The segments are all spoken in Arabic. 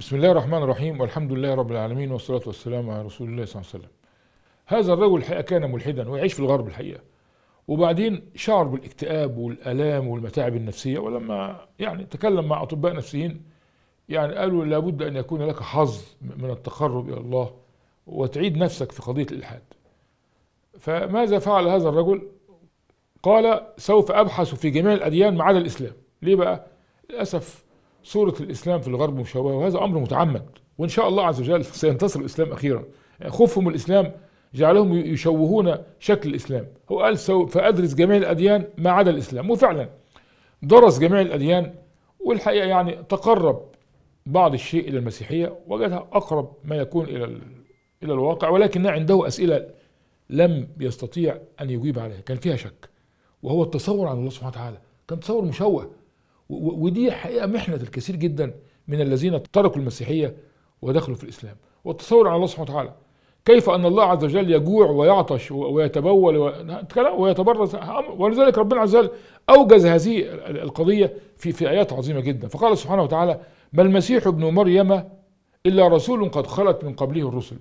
بسم الله الرحمن الرحيم والحمد لله رب العالمين والصلاة والسلام على رسول الله صلى الله عليه وسلم هذا الرجل الحقيقة كان ملحدا ويعيش في الغرب الحقيقة وبعدين شعر بالاكتئاب والآلام والمتاعب النفسية ولما يعني تكلم مع أطباء نفسيين يعني قالوا لابد أن يكون لك حظ من التقرب إلى الله وتعيد نفسك في قضية الإلحاد فماذا فعل هذا الرجل قال سوف أبحث في جميع الأديان ما عدا الإسلام ليه بقى للأسف صورة الإسلام في الغرب مشوهة وهذا أمر متعمد وإن شاء الله عز وجل سينتصر الإسلام أخيرا يعني خوفهم الإسلام جعلهم يشوهون شكل الإسلام هو قال فأدرس جميع الأديان ما عدا الإسلام وفعلا درس جميع الأديان والحقيقة يعني تقرب بعض الشيء إلى المسيحية وجدها أقرب ما يكون إلى إلى الواقع ولكن عنده أسئلة لم يستطيع أن يجيب عليها كان فيها شك وهو التصور عن الله سبحانه وتعالى كان تصور مشوه ودي حقيقة محنة الكثير جدا من الذين تركوا المسيحية ودخلوا في الإسلام والتصور على الله سبحانه وتعالى كيف أن الله عز وجل يجوع ويعطش ويتبول ويتبرز ولذلك ربنا عز وجل أوجز هذه القضية في في آيات عظيمة جدا فقال سبحانه وتعالى ما المسيح ابن مريم إلا رسول قد خلت من قبله الرسل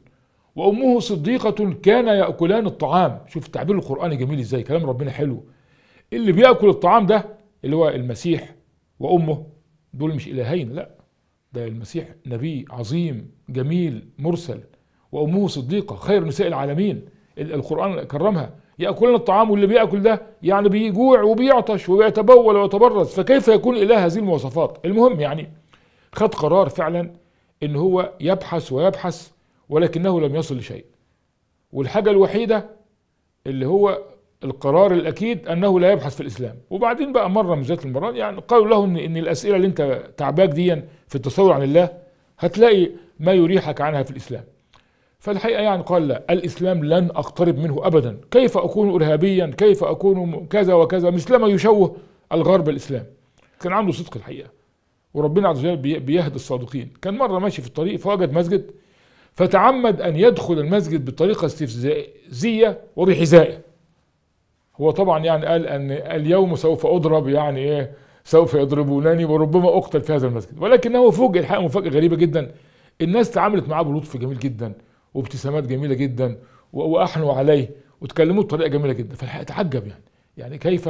وأمه صديقة كان يأكلان الطعام شوف التعبير القرآني جميل إزاي كلام ربنا حلو اللي بيأكل الطعام ده اللي هو المسيح وأمه دول مش إلهين لا ده المسيح نبي عظيم جميل مرسل وأمه صديقة خير نساء العالمين القرآن كرمها يأكلن الطعام واللي بيأكل ده يعني بيجوع وبيعطش وبيتبول ويتبرز فكيف يكون إله هذه المواصفات المهم يعني خد قرار فعلا إن هو يبحث ويبحث ولكنه لم يصل لشيء والحاجة الوحيدة اللي هو القرار الاكيد انه لا يبحث في الاسلام وبعدين بقى مره من ذات المرات يعني قالوا له ان, إن الاسئله اللي انت تعباك دي في التصور عن الله هتلاقي ما يريحك عنها في الاسلام فالحقيقه يعني قال لا الاسلام لن اقترب منه ابدا كيف اكون ارهابيا كيف اكون كذا وكذا مثلما يشوه الغرب الاسلام كان عنده صدق الحقيقه وربنا عز وجل بيهدي الصادقين كان مره ماشي في الطريق فوجد مسجد فتعمد ان يدخل المسجد بطريقه استفزازيه وبحذائه هو طبعا يعني قال أن اليوم سوف أضرب يعني إيه سوف يضربونني وربما أقتل في هذا المسجد ولكنه فوجئ الحقيقة مفاجأة غريبة جدا الناس تعاملت معاه بلطف جميل جدا وابتسامات جميلة جدا وأحنوا عليه وتكلموه بطريقة جميلة جدا فالحقيقة تعجب يعني يعني كيف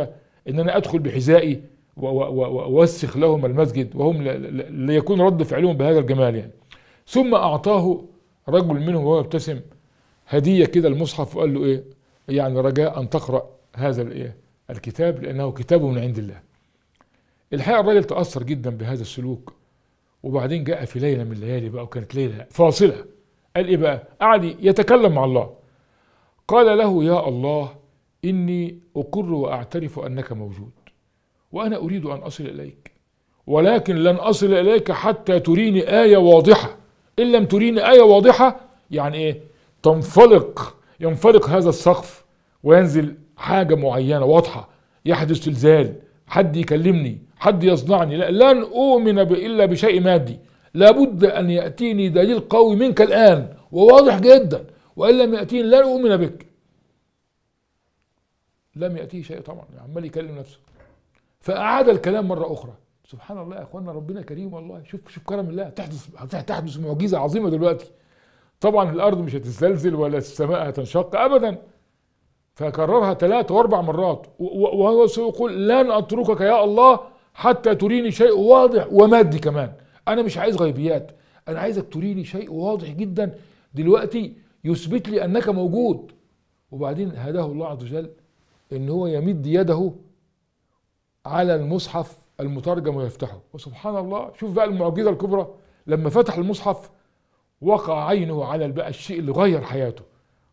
ان انا ادخل بحذائي واوسخ لهم المسجد وهم ليكون رد فعلهم بهذا الجمال يعني ثم اعطاه رجل منهم وهو يبتسم هديه كده المصحف وقال له ايه يعني رجاء ان تقرا هذا الكتاب لأنه كتاب من عند الله الحقيقة الراجل تأثر جدا بهذا السلوك وبعدين جاء في ليلة من الليالي بقى وكانت ليلة فاصلة قال إيه بقى قعد يتكلم مع الله قال له يا الله إني أقر وأعترف أنك موجود وأنا أريد أن أصل إليك ولكن لن أصل إليك حتى تريني آية واضحة إن لم تريني آية واضحة يعني إيه تنفلق ينفلق هذا السقف وينزل حاجه معينه واضحه يحدث زلزال حد يكلمني حد يصنعني لا لن اؤمن الا بشيء مادي لابد ان ياتيني دليل قوي منك الان وواضح جدا وان لم ياتيني لن اؤمن بك لم ياتيه شيء طبعا يعني عمال يكلم نفسه فاعاد الكلام مره اخرى سبحان الله يا اخوانا ربنا كريم والله شوف شوف كرم الله تحدث تحدث معجزه عظيمه دلوقتي طبعا الارض مش هتزلزل ولا السماء هتنشق ابدا فكررها ثلاث واربع مرات وهو سيقول لن اتركك يا الله حتى تريني شيء واضح ومادي كمان انا مش عايز غيبيات انا عايزك تريني شيء واضح جدا دلوقتي يثبت لي انك موجود وبعدين هداه الله عز وجل ان هو يمد يده على المصحف المترجم ويفتحه وسبحان الله شوف بقى المعجزه الكبرى لما فتح المصحف وقع عينه على بقى الشيء اللي غير حياته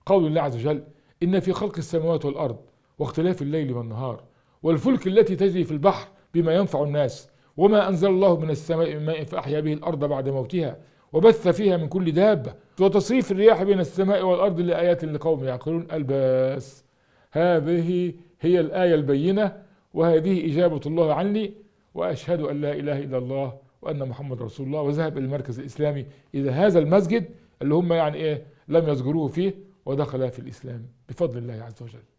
قول الله عز وجل إن في خلق السماوات والأرض واختلاف الليل والنهار والفلك التي تجري في البحر بما ينفع الناس وما أنزل الله من السماء من ماء فأحيا به الأرض بعد موتها وبث فيها من كل دابة وتصريف الرياح بين السماء والأرض لآيات لقوم يعقلون الباس هذه هي الآية البينة وهذه إجابة الله عني وأشهد أن لا إله إلا الله وأن محمد رسول الله وذهب إلى المركز الإسلامي إلى هذا المسجد اللي هم يعني إيه لم يزجروه فيه ودخل في الإسلام بفضل الله عز وجل